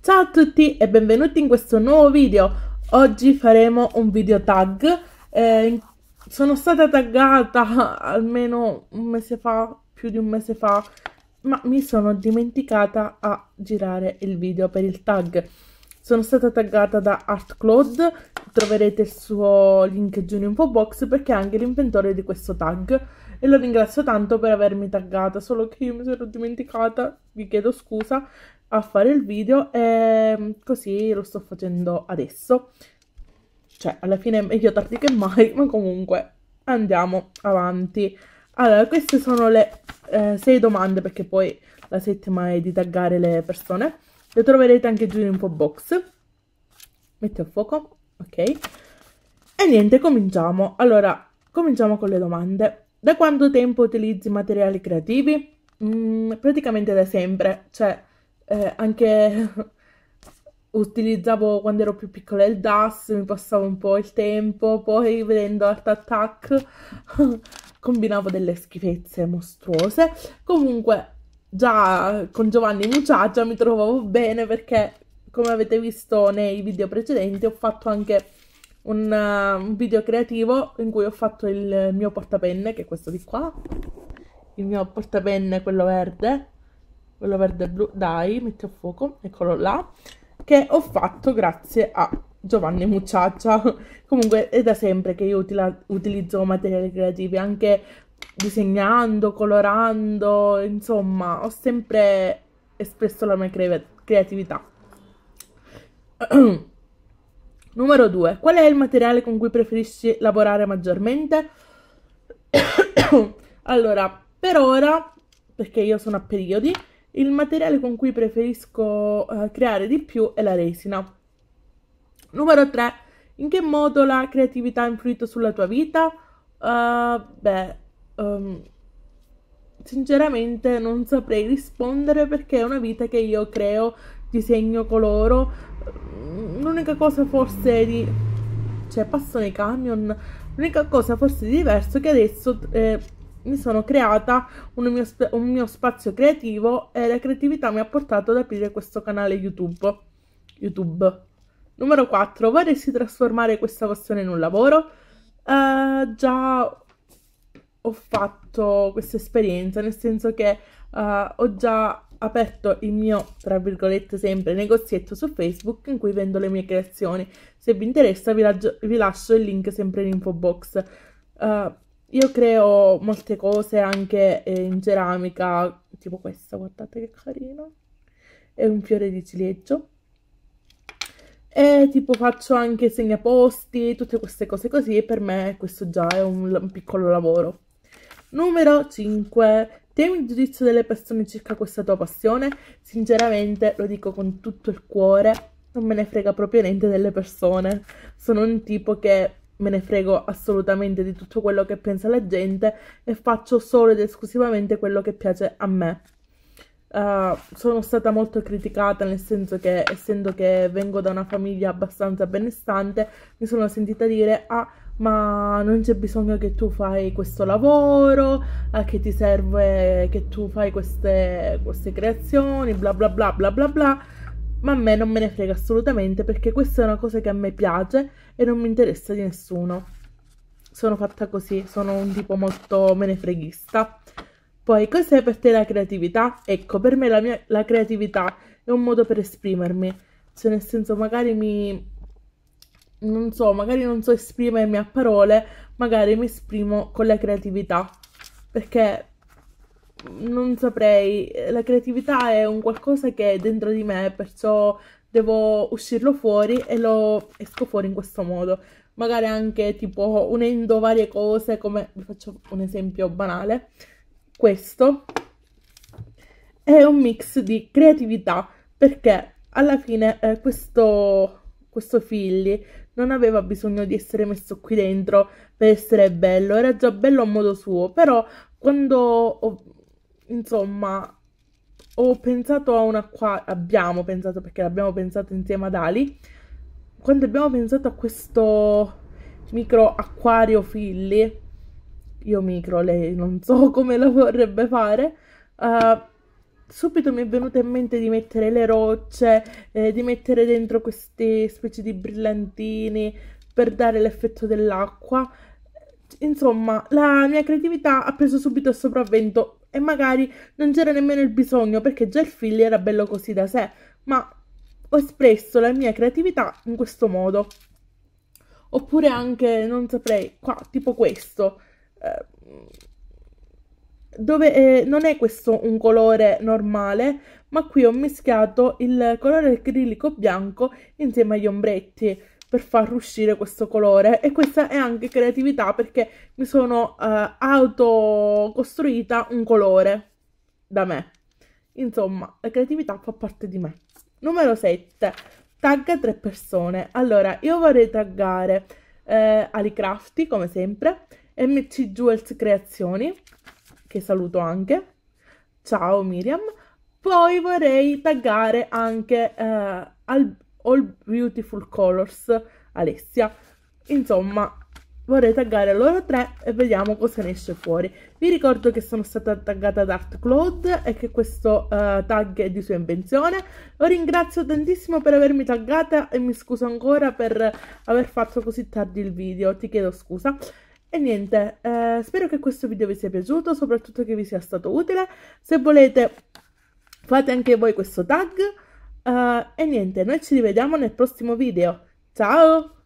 Ciao a tutti e benvenuti in questo nuovo video. Oggi faremo un video tag. Eh, sono stata taggata almeno un mese fa, più di un mese fa, ma mi sono dimenticata a girare il video per il tag. Sono stata taggata da ArtCloud, troverete il suo link giù in info box perché è anche l'inventore di questo tag e lo ringrazio tanto per avermi taggata, solo che io mi sono dimenticata, vi chiedo scusa, a fare il video e mm, così lo sto facendo adesso. Cioè, alla fine è meglio tardi che mai, ma comunque andiamo avanti. Allora, queste sono le eh, sei domande, perché poi la settima è di taggare le persone. Le troverete anche giù in info box. Metti a fuoco, ok. E niente, cominciamo. Allora, cominciamo con le domande. Da quanto tempo utilizzi materiali creativi? Mm, praticamente da sempre, cioè eh, anche utilizzavo quando ero più piccola il DAS, mi passavo un po' il tempo, poi vedendo Art Attack combinavo delle schifezze mostruose. Comunque già con Giovanni Muciaccia mi trovavo bene perché come avete visto nei video precedenti ho fatto anche un, uh, un video creativo in cui ho fatto il mio portapenne, che è questo di qua, il mio portapenne, quello verde, quello verde e blu, dai, metti a fuoco, eccolo là, che ho fatto grazie a Giovanni Mucciaccia. Comunque è da sempre che io utilizzo materiali creativi, anche disegnando, colorando, insomma, ho sempre espresso la mia cre creatività. Numero 2. Qual è il materiale con cui preferisci lavorare maggiormente? allora, per ora, perché io sono a periodi, il materiale con cui preferisco uh, creare di più è la resina. Numero 3. In che modo la creatività ha influito sulla tua vita? Uh, beh, um, sinceramente non saprei rispondere perché è una vita che io creo, disegno, coloro. L'unica cosa forse di... cioè passo nei camion, l'unica cosa forse di diverso è che adesso... Eh, mi sono creata un mio, un mio spazio creativo e la creatività mi ha portato ad aprire questo canale YouTube. YouTube. Numero 4. Vorresti trasformare questa passione in un lavoro? Uh, già ho fatto questa esperienza, nel senso che uh, ho già aperto il mio, tra virgolette, sempre negozietto su Facebook in cui vendo le mie creazioni. Se vi interessa vi, vi lascio il link sempre in info box. Uh, io creo molte cose anche eh, in ceramica, tipo questa, guardate che carina. È un fiore di ciliegio. E tipo faccio anche segnaposti, tutte queste cose così e per me questo già è un, un piccolo lavoro. Numero 5. Temi il giudizio delle persone circa questa tua passione? Sinceramente lo dico con tutto il cuore, non me ne frega proprio niente delle persone. Sono un tipo che me ne frego assolutamente di tutto quello che pensa la gente e faccio solo ed esclusivamente quello che piace a me. Uh, sono stata molto criticata nel senso che essendo che vengo da una famiglia abbastanza benestante mi sono sentita dire ah ma non c'è bisogno che tu fai questo lavoro a eh, che ti serve che tu fai queste, queste creazioni bla bla bla bla bla bla ma a me non me ne frega assolutamente perché questa è una cosa che a me piace e non mi interessa di nessuno. Sono fatta così, sono un tipo molto me ne freghista. Poi, cos'è per te la creatività? Ecco, per me la, mia, la creatività è un modo per esprimermi. Cioè, nel senso, magari mi... Non so, magari non so esprimermi a parole, magari mi esprimo con la creatività. Perché non saprei, la creatività è un qualcosa che è dentro di me, perciò devo uscirlo fuori e lo esco fuori in questo modo. Magari anche tipo unendo varie cose, come vi faccio un esempio banale. Questo è un mix di creatività, perché alla fine eh, questo, questo Filli non aveva bisogno di essere messo qui dentro per essere bello, era già bello a modo suo, però quando ho insomma, ho pensato a un acquario, abbiamo pensato perché l'abbiamo pensato insieme ad Ali, quando abbiamo pensato a questo micro acquario Filly, io micro, lei non so come lo vorrebbe fare, uh, subito mi è venuto in mente di mettere le rocce, eh, di mettere dentro queste specie di brillantini per dare l'effetto dell'acqua. Insomma, la mia creatività ha preso subito il sopravvento e magari non c'era nemmeno il bisogno perché già il figlio era bello così da sé, ma ho espresso la mia creatività in questo modo. Oppure anche, non saprei, qua, tipo questo. Eh, dove eh, non è questo un colore normale, ma qui ho mischiato il colore acrilico bianco insieme agli ombretti per far uscire questo colore e questa è anche creatività perché mi sono eh, autocostruita un colore da me. Insomma, la creatività fa parte di me. Numero 7. Tagga tre persone. Allora, io vorrei taggare eh, Ali Crafty, come sempre, MC Jewels Creazioni, che saluto anche. Ciao Miriam. Poi vorrei taggare anche eh, Al All Beautiful Colors Alessia. Insomma, vorrei taggare loro tre e vediamo cosa ne esce fuori. Vi ricordo che sono stata taggata da Art Claude e che questo uh, tag è di sua invenzione. Lo ringrazio tantissimo per avermi taggata e mi scuso ancora per aver fatto così tardi il video, ti chiedo scusa. E niente, eh, spero che questo video vi sia piaciuto, soprattutto che vi sia stato utile. Se volete fate anche voi questo tag. Uh, e niente, noi ci rivediamo nel prossimo video. Ciao!